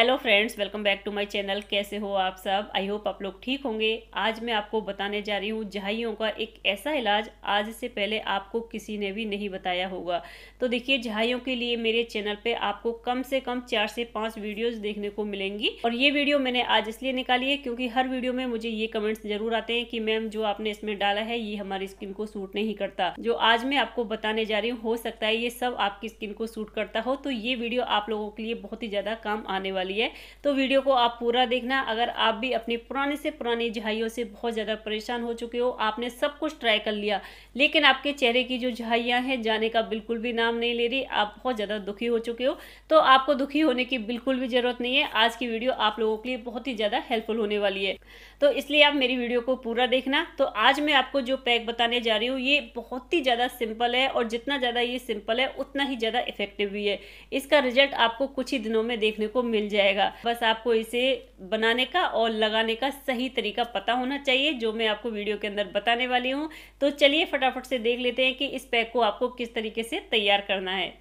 hello friends welcome back to my channel कैसे हो आप सब आई होप आप लोग ठीक होंगे आज मैं आपको बताने जा रही हूँ झाइयों का एक ऐसा इलाज आज से पहले आपको किसी ने भी नहीं बताया होगा तो देखिए झाइयों के लिए मेरे चैनल पे आपको कम से कम चार से पांच वीडियोस देखने को मिलेंगी और ये वीडियो मैंने आज इसलिए निकाली है क्योंकि हर वीडियो में मुझे ये कमेंट्स जरूर आते हैं कि मैम जो आपने इसमें डाला है ये हमारी स्किन को सूट नहीं करता जो आज मैं आपको बताने जा रही हूँ हो सकता है ये सब आपकी स्किन को सूट करता हो तो ये वीडियो आप लोगों के लिए बहुत ही ज़्यादा काम आने वाली वाली है तो वीडियो को आप पूरा देखना अगर आप भी अपनी पुराने से पुरानी झाइयों से बहुत ज़्यादा परेशान हो चुके हो आपने सब कुछ ट्राई कर लिया लेकिन आपके चेहरे की जो झाइयाँ हैं जाने का बिल्कुल भी नाम नहीं ले रही आप बहुत ज़्यादा दुखी हो चुके हो तो आपको दुखी होने की बिल्कुल भी ज़रूरत नहीं है आज की वीडियो आप लोगों के लिए बहुत ही ज़्यादा हेल्पफुल होने वाली है तो इसलिए आप मेरी वीडियो को पूरा देखना तो आज मैं आपको जो पैक बताने जा रही हूँ ये बहुत ही ज़्यादा सिंपल है और जितना ज़्यादा ये सिंपल है उतना ही ज़्यादा इफेक्टिव भी है इसका रिजल्ट आपको कुछ ही दिनों में देखने को मिल जाएगा बस आपको इसे बनाने का और लगाने का सही तरीका पता होना चाहिए जो मैं आपको वीडियो के अंदर बताने वाली हूँ तो चलिए फटाफट से देख लेते हैं कि इस पैक को आपको किस तरीके से तैयार करना है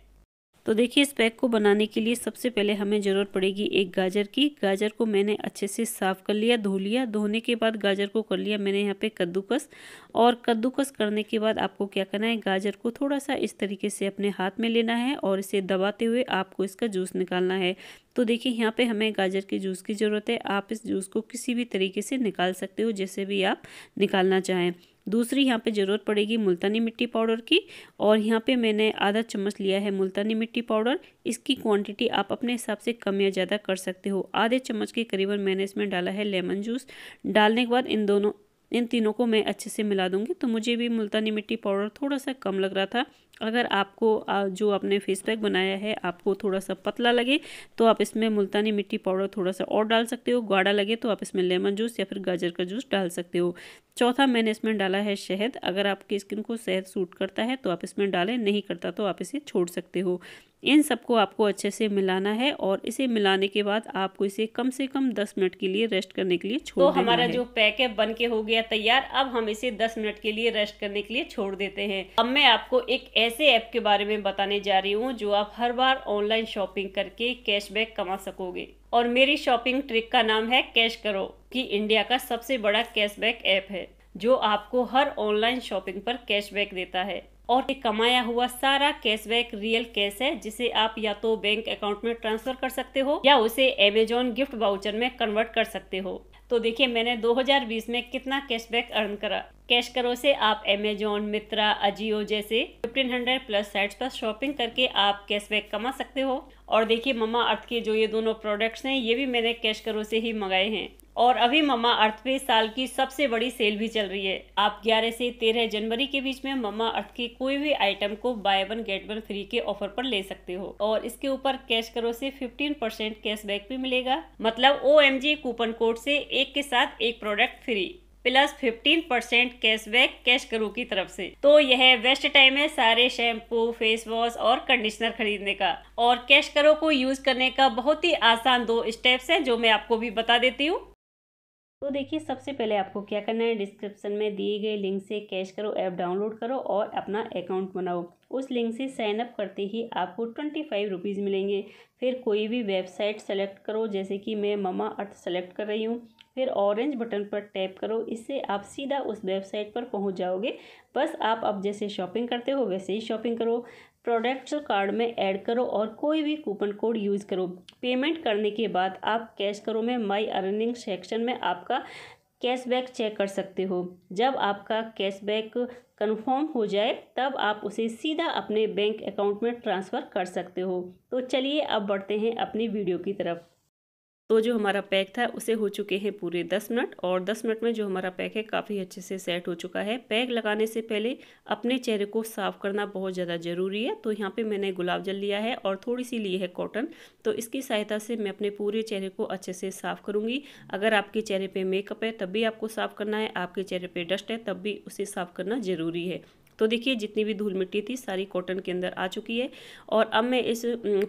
तो देखिए इस पैक को बनाने के लिए सबसे पहले हमें ज़रूरत पड़ेगी एक गाजर की गाजर को मैंने अच्छे से साफ़ कर लिया धो लिया धोने के बाद गाजर को कर लिया मैंने यहाँ पे कद्दूकस और कद्दूकस करने के बाद आपको क्या करना है गाजर को थोड़ा सा इस तरीके से अपने हाथ में लेना है और इसे दबाते हुए आपको इसका जूस निकालना है तो देखिए यहाँ पर हमें गाजर के जूस की ज़रूरत है आप इस जूस को किसी भी तरीके से निकाल सकते हो जैसे भी आप निकालना चाहें दूसरी यहाँ पे ज़रूरत पड़ेगी मुल्तानी मिट्टी पाउडर की और यहाँ पे मैंने आधा चम्मच लिया है मुल्तानी मिट्टी पाउडर इसकी क्वांटिटी आप अपने हिसाब से कम या ज़्यादा कर सकते हो आधे चम्मच के करीबन मैंने इसमें डाला है लेमन जूस डालने के बाद इन दोनों इन तीनों को मैं अच्छे से मिला दूंगी तो मुझे भी मुल्तानी मिट्टी पाउडर थोड़ा सा कम लग रहा था अगर आपको जो आपने फेस पैक बनाया है आपको थोड़ा सा पतला लगे तो आप इसमें मुल्तानी मिट्टी पाउडर थोड़ा सा और डाल सकते हो गाढ़ा लगे तो आप इसमें लेमन जूस या फिर गाजर का जूस डाल सकते हो चौथा मैंने इसमें डाला है शहद अगर आपकी स्किन को शहद सूट करता है तो आप इसमें डालें नहीं करता तो आप इसे छोड़ सकते हो इन सबको आपको अच्छे से मिलाना है और इसे मिलाने के बाद आपको इसे कम से कम 10 मिनट के लिए रेस्ट करने के लिए छोड़ तो हमारा जो पैक है बन के हो गया तैयार अब हम इसे 10 मिनट के लिए रेस्ट करने के लिए छोड़ देते हैं अब मैं आपको एक ऐसे ऐप के बारे में बताने जा रही हूँ जो आप हर बार ऑनलाइन शॉपिंग करके कैशबैक कमा सकोगे और मेरी शॉपिंग ट्रिक का नाम है कैश करो की इंडिया का सबसे बड़ा कैशबैक ऐप है जो आपको हर ऑनलाइन शॉपिंग पर कैशबैक देता है और कमाया हुआ सारा कैशबैक रियल कैश है जिसे आप या तो बैंक अकाउंट में ट्रांसफर कर सकते हो या उसे अमेजोन गिफ्ट वाउचर में कन्वर्ट कर सकते हो तो देखिए मैंने 2020 में कितना कैशबैक अर्न करा कैश करो से आप अमेजोन मित्रा अजियो जैसे 1500 प्लस साइट्स पर शॉपिंग करके आप कैशबैक कमा सकते हो और देखिए ममा अर्थ के जो ये दोनों प्रोडक्ट्स हैं ये भी मैंने कैश करो से ही मंगाए हैं और अभी ममा अर्थ पे साल की सबसे बड़ी सेल भी चल रही है आप 11 से 13 जनवरी के बीच में ममा अर्थ की कोई भी आइटम को buy one get one free के ऑफर पर ले सकते हो और इसके ऊपर कैश करो से 15 परसेंट कैश बैक भी मिलेगा मतलब O M G coupon code से एक के साथ एक product free plus fifteen percent cash back cash करो की तरफ से तो यह बेस्ट टाइम है सारे शैम्पू फेस वॉश और कंडीशनर खरीदने का और कैश करो को यूज करने का बहुत ही आसान दो स्टेप्स हैं जो मैं आपको भी बता देती हूँ तो देखिए सबसे पहले आपको क्या करना है डिस्क्रिप्शन में दिए गए लिंक से कैश करो ऐप डाउनलोड करो और अपना अकाउंट बनाओ उस लिंक से साइन अप करते ही आपको ट्वेंटी फाइव रुपीज़ मिलेंगे फिर कोई भी वेबसाइट सेलेक्ट करो जैसे कि मैं ममा अर्थ सेलेक्ट कर रही हूँ फिर ऑरेंज बटन पर टैप करो इससे आप सीधा उस वेबसाइट पर पहुंच जाओगे बस आप अब जैसे शॉपिंग करते हो वैसे ही शॉपिंग करो प्रोडक्ट्स कार्ड में ऐड करो और कोई भी कूपन कोड यूज़ करो पेमेंट करने के बाद आप कैश करो में माई अर्निंग सेक्शन में आपका कैशबैक चेक कर सकते हो जब आपका कैशबैक कंफर्म हो जाए तब आप उसे सीधा अपने बैंक अकाउंट में ट्रांसफ़र कर सकते हो तो चलिए अब बढ़ते हैं अपनी वीडियो की तरफ तो जो हमारा पैक था उसे हो चुके हैं पूरे दस मिनट और दस मिनट में जो हमारा पैक है काफ़ी अच्छे से सेट हो चुका है पैक लगाने से पहले अपने चेहरे को साफ़ करना बहुत ज़्यादा ज़रूरी है तो यहाँ पे मैंने गुलाब जल लिया है और थोड़ी सी ली है कॉटन तो इसकी सहायता से मैं अपने पूरे चेहरे को अच्छे से साफ़ करूँगी अगर आपके चेहरे पर मेकअप है तब भी आपको साफ़ करना है आपके चेहरे पर डस्ट है तब भी उसे साफ़ करना ज़रूरी है तो देखिए जितनी भी धूल मिट्टी थी सारी कॉटन के अंदर आ चुकी है और अब मैं इस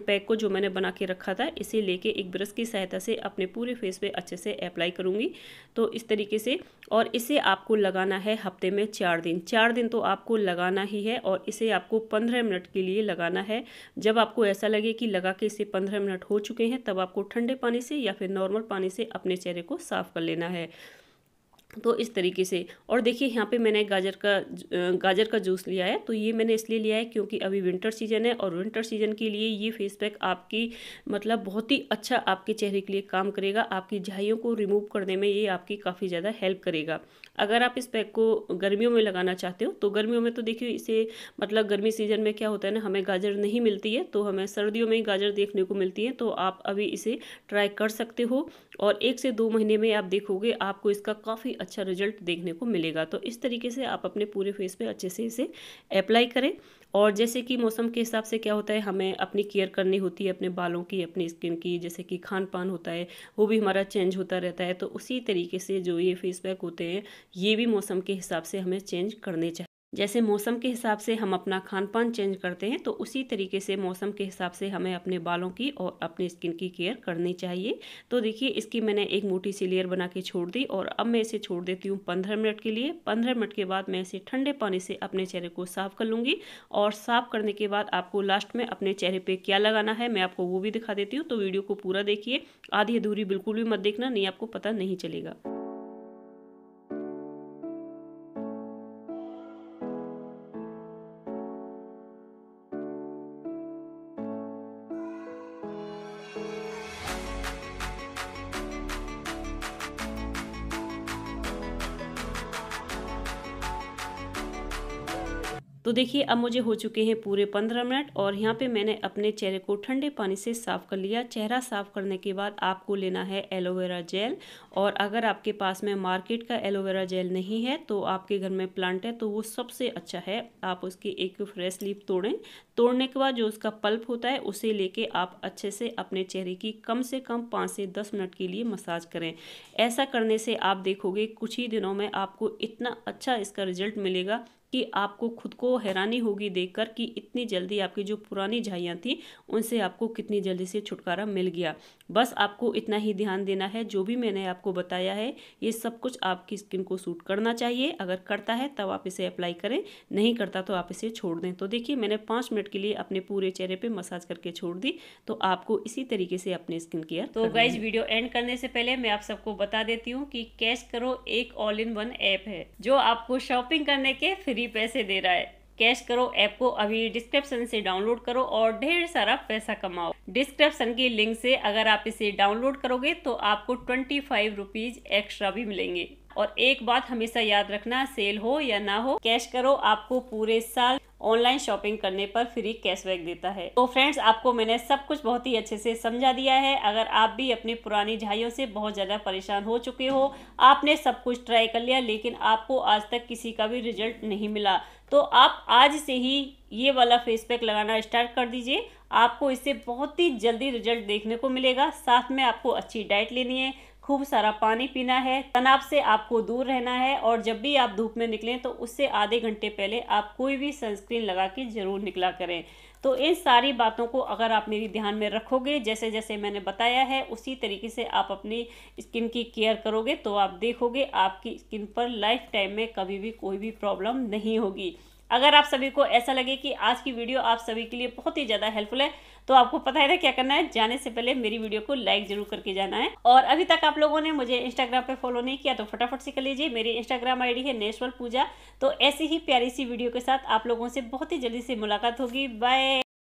पैक को जो मैंने बना के रखा था इसे लेके एक ब्रश की सहायता से अपने पूरे फेस पे अच्छे से अप्लाई करूँगी तो इस तरीके से और इसे आपको लगाना है हफ्ते में चार दिन चार दिन तो आपको लगाना ही है और इसे आपको पंद्रह मिनट के लिए लगाना है जब आपको ऐसा लगे कि लगा के इसे पंद्रह मिनट हो चुके हैं तब आपको ठंडे पानी से या फिर नॉर्मल पानी से अपने चेहरे को साफ़ कर लेना है तो इस तरीके से और देखिए यहाँ पे मैंने गाजर का गाजर का जूस लिया है तो ये मैंने इसलिए लिया है क्योंकि अभी विंटर सीजन है और विंटर सीजन के लिए ये फेस पैक आपकी मतलब बहुत ही अच्छा आपके चेहरे के लिए काम करेगा आपकी झाइयों को रिमूव करने में ये आपकी काफ़ी ज़्यादा हेल्प करेगा अगर आप इस पैक को गर्मियों में लगाना चाहते हो तो गर्मियों में तो देखिए इसे मतलब गर्मी सीजन में क्या होता है ना हमें गाजर नहीं मिलती है तो हमें सर्दियों में गाजर देखने को मिलती है तो आप अभी इसे ट्राई कर सकते हो और एक से दो महीने में आप देखोगे आपको इसका काफ़ी अच्छा रिजल्ट देखने को मिलेगा तो इस तरीके से आप अपने पूरे फेस पे अच्छे से इसे अप्लाई करें और जैसे कि मौसम के हिसाब से क्या होता है हमें अपनी केयर करनी होती है अपने बालों की अपनी स्किन की जैसे कि खान पान होता है वो भी हमारा चेंज होता रहता है तो उसी तरीके से जो ये फेस पैक होते हैं ये भी मौसम के हिसाब से हमें चेंज करने चाहिए जैसे मौसम के हिसाब से हम अपना खान पान चेंज करते हैं तो उसी तरीके से मौसम के हिसाब से हमें अपने बालों की और अपनी स्किन की केयर करनी चाहिए तो देखिए इसकी मैंने एक मोटी सी लेयर बना के छोड़ दी और अब मैं इसे छोड़ देती हूँ पंद्रह मिनट के लिए पंद्रह मिनट के बाद मैं इसे ठंडे पानी से अपने चेहरे को साफ़ कर लूँगी और साफ़ करने के बाद आपको लास्ट में अपने चेहरे पर क्या लगाना है मैं आपको वो भी दिखा देती हूँ तो वीडियो को पूरा देखिए आधी अधूरी बिल्कुल भी मत देखना नहीं आपको पता नहीं चलेगा तो देखिए अब मुझे हो चुके हैं पूरे पंद्रह मिनट और यहाँ पे मैंने अपने चेहरे को ठंडे पानी से साफ़ कर लिया चेहरा साफ़ करने के बाद आपको लेना है एलोवेरा जेल और अगर आपके पास में मार्केट का एलोवेरा जेल नहीं है तो आपके घर में प्लांट है तो वो सबसे अच्छा है आप उसकी एक फ्रेश लीप तोड़ें तोड़ने के बाद जो उसका पल्प होता है उसे लेके आप अच्छे से अपने चेहरे की कम से कम पाँच से दस मिनट के लिए मसाज करें ऐसा करने से आप देखोगे कुछ ही दिनों में आपको इतना अच्छा इसका रिजल्ट मिलेगा कि आपको खुद को हैरानी होगी देखकर कि इतनी जल्दी आपकी जो पुरानी झाइयाँ थी उनसे आपको कितनी जल्दी से छुटकारा मिल गया बस आपको इतना ही ध्यान देना है जो भी मैंने आपको बताया है ये सब कुछ आपकी स्किन को सूट करना चाहिए अगर करता है तब आप इसे अप्लाई करें नहीं करता तो आप इसे छोड़ दें तो देखिए मैंने पाँच मिनट के लिए अपने पूरे चेहरे पर मसाज करके छोड़ दी तो आपको इसी तरीके से अपने स्किन केयर तो गाइज वीडियो एंड करने से पहले मैं आप सबको बता देती हूँ कि कैश करो एक ऑल इन वन ऐप है जो आपको शॉपिंग करने के फ्री पैसे दे रहा है कैश करो ऐप को अभी डिस्क्रिप्शन से डाउनलोड करो और ढेर सारा पैसा कमाओ डिस्क्रिप्शन की लिंक से अगर आप इसे डाउनलोड करोगे तो आपको ट्वेंटी फाइव रुपीज एक्स्ट्रा भी मिलेंगे और एक बात हमेशा याद रखना सेल हो या ना हो कैश करो आपको पूरे साल ऑनलाइन शॉपिंग करने पर फ्री कैशबैक देता है तो फ्रेंड्स आपको मैंने सब कुछ बहुत ही अच्छे से समझा दिया है अगर आप भी अपनी पुरानी झाइयों से बहुत ज़्यादा परेशान हो चुके हो आपने सब कुछ ट्राई कर लिया लेकिन आपको आज तक किसी का भी रिजल्ट नहीं मिला तो आप आज से ही ये वाला फेस पैक लगाना स्टार्ट कर दीजिए आपको इससे बहुत ही जल्दी रिजल्ट देखने को मिलेगा साथ में आपको अच्छी डाइट लेनी है खूब सारा पानी पीना है तनाव से आपको दूर रहना है और जब भी आप धूप में निकलें तो उससे आधे घंटे पहले आप कोई भी सनस्क्रीन लगा के ज़रूर निकला करें तो इन सारी बातों को अगर आप मेरी ध्यान में रखोगे जैसे जैसे मैंने बताया है उसी तरीके से आप अपनी स्किन की केयर करोगे तो आप देखोगे आपकी स्किन पर लाइफ टाइम में कभी भी कोई भी प्रॉब्लम नहीं होगी अगर आप सभी को ऐसा लगे कि आज की वीडियो आप सभी के लिए बहुत ही ज़्यादा हेल्पफुल है तो आपको पता है ना क्या करना है जाने से पहले मेरी वीडियो को लाइक जरूर करके जाना है और अभी तक आप लोगों ने मुझे इंस्टाग्राम पे फॉलो नहीं किया तो फटाफट से कर लीजिए मेरी इंस्टाग्राम आईडी है नेशवल पूजा तो ऐसी ही प्यारी सी वीडियो के साथ आप लोगों से बहुत ही जल्दी से मुलाकात होगी बाय